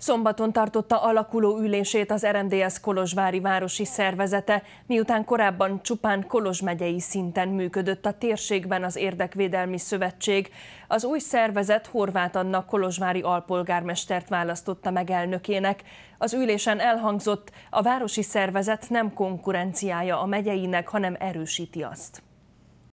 Szombaton tartotta alakuló ülését az RMDS Kolozsvári Városi Szervezete, miután korábban csupán Kolozs megyei szinten működött a térségben az Érdekvédelmi Szövetség. Az új szervezet Horváth Anna Kolozsvári alpolgármestert választotta meg elnökének. Az ülésen elhangzott, a városi szervezet nem konkurenciája a megyeinek, hanem erősíti azt.